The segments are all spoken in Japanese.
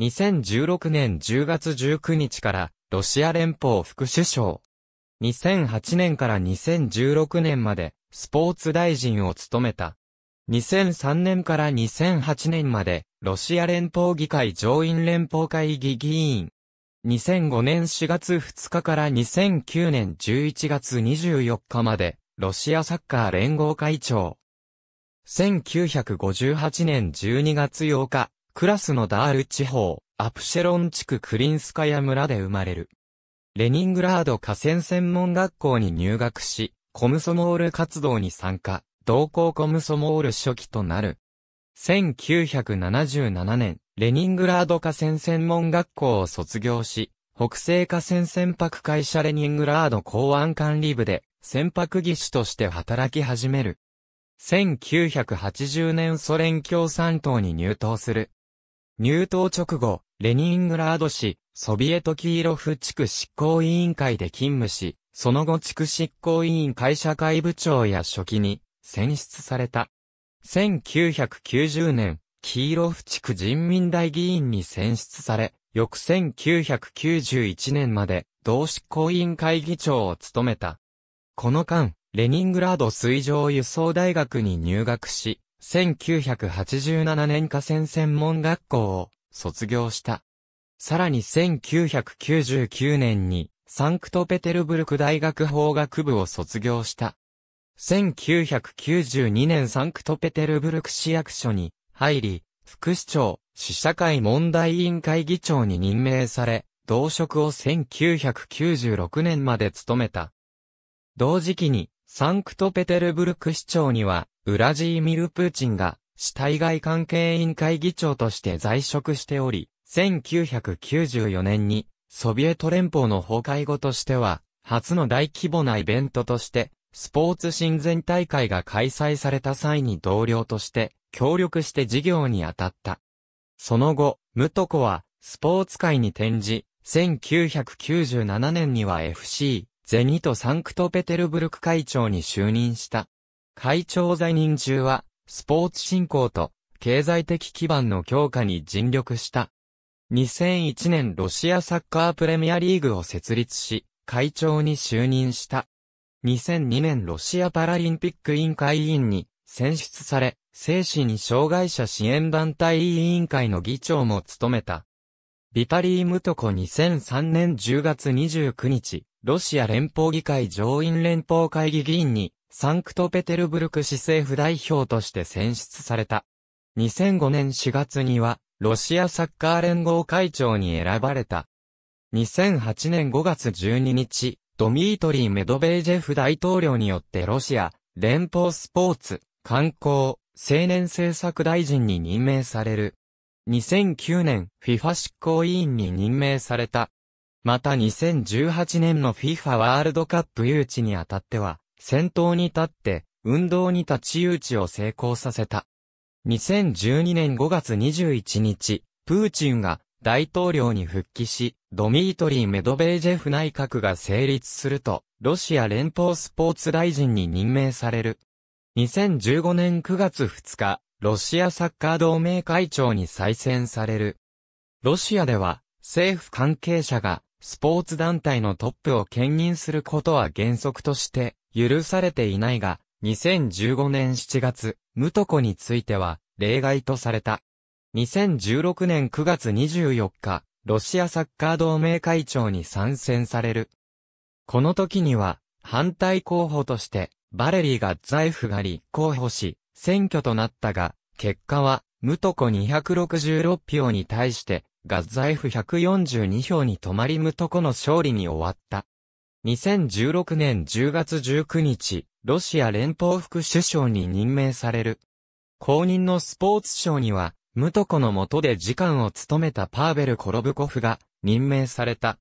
2016年10月19日からロシア連邦副首相。2008年から2016年までスポーツ大臣を務めた。2003年から2008年までロシア連邦議会上院連邦会議議員。2005年4月2日から2009年11月24日までロシアサッカー連合会長。1958年12月8日、クラスのダール地方、アプシェロン地区クリンスカヤ村で生まれる。レニングラード河川専門学校に入学し、コムソモール活動に参加、同校コムソモール初期となる。1977年、レニングラード河川専門学校を卒業し、北西河川船舶会社レニングラード港湾管理部で、船舶技師として働き始める。1980年ソ連共産党に入党する。入党直後、レニングラード市、ソビエトキーロフ地区執行委員会で勤務し、その後地区執行委員会社会部長や書記に選出された。1990年、キーロフ地区人民大議員に選出され、翌1991年まで同執行委員会議長を務めた。この間、レニングラード水上輸送大学に入学し、1987年河川専門学校を卒業した。さらに1999年にサンクトペテルブルク大学法学部を卒業した。1992年サンクトペテルブルク市役所に入り、副市長、市社会問題委員会議長に任命され、同職を1996年まで務めた。同時期に、サンクトペテルブルク市長には、ウラジーミル・プーチンが、市対外関係委員会議長として在職しており、1994年に、ソビエト連邦の崩壊後としては、初の大規模なイベントとして、スポーツ親善大会が開催された際に同僚として、協力して事業に当たった。その後、ムトコは、スポーツ界に転じ、1997年には FC、ゼニとサンクトペテルブルク会長に就任した。会長在任中は、スポーツ振興と経済的基盤の強化に尽力した。2001年ロシアサッカープレミアリーグを設立し、会長に就任した。2002年ロシアパラリンピック委員会委員に選出され、精神障害者支援団体委員会の議長も務めた。ビタリー・ムトコ2003年10月29日、ロシア連邦議会上院連邦会議議員にサンクトペテルブルク市政府代表として選出された。2005年4月には、ロシアサッカー連合会長に選ばれた。2008年5月12日、ドミートリー・メドベージェフ大統領によってロシア、連邦スポーツ、観光、青年政策大臣に任命される。2009年、FIFA 執行委員に任命された。また2018年の FIFA ワールドカップ誘致にあたっては、先頭に立って、運動に立ち打ちを成功させた。2012年5月21日、プーチンが大統領に復帰し、ドミートリー・メドベージェフ内閣が成立すると、ロシア連邦スポーツ大臣に任命される。2015年9月2日、ロシアサッカー同盟会長に再選される。ロシアでは、政府関係者がスポーツ団体のトップを兼任することは原則として許されていないが、2015年7月、ムトコについては例外とされた。2016年9月24日、ロシアサッカー同盟会長に参戦される。この時には、反対候補として、バレリーが財布が立候補し、選挙となったが、結果は、ムトコ266票に対して、ガッザ f 142票に止まり無床の勝利に終わった。2016年10月19日、ロシア連邦副首相に任命される。公認のスポーツ省には、ムトコの下で次官を務めたパーベル・コロブコフが任命された。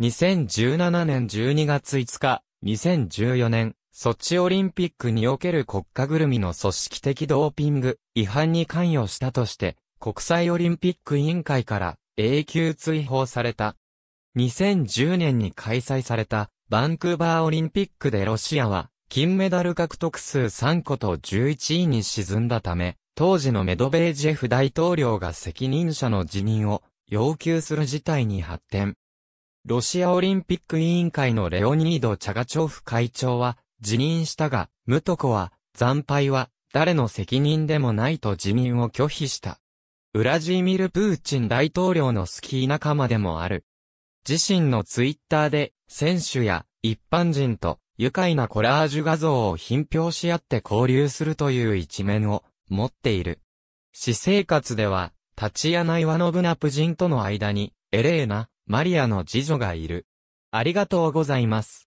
2017年12月5日、2014年、ソチオリンピックにおける国家ぐるみの組織的ドーピング違反に関与したとして、国際オリンピック委員会から永久追放された。2010年に開催されたバンクーバーオリンピックでロシアは金メダル獲得数3個と11位に沈んだため、当時のメドベージェフ大統領が責任者の辞任を要求する事態に発展。ロシアオリンピック委員会のレオニード・チャガチョフ会長は辞任したが、ムトコは惨敗は誰の責任でもないと辞任を拒否した。ウラジーミル・プーチン大統領のスキー仲間でもある。自身のツイッターで、選手や一般人と愉快なコラージュ画像を品評し合って交流するという一面を持っている。私生活では、タチアナ・イワノブナプ人との間に、エレーナ、マリアの次女がいる。ありがとうございます。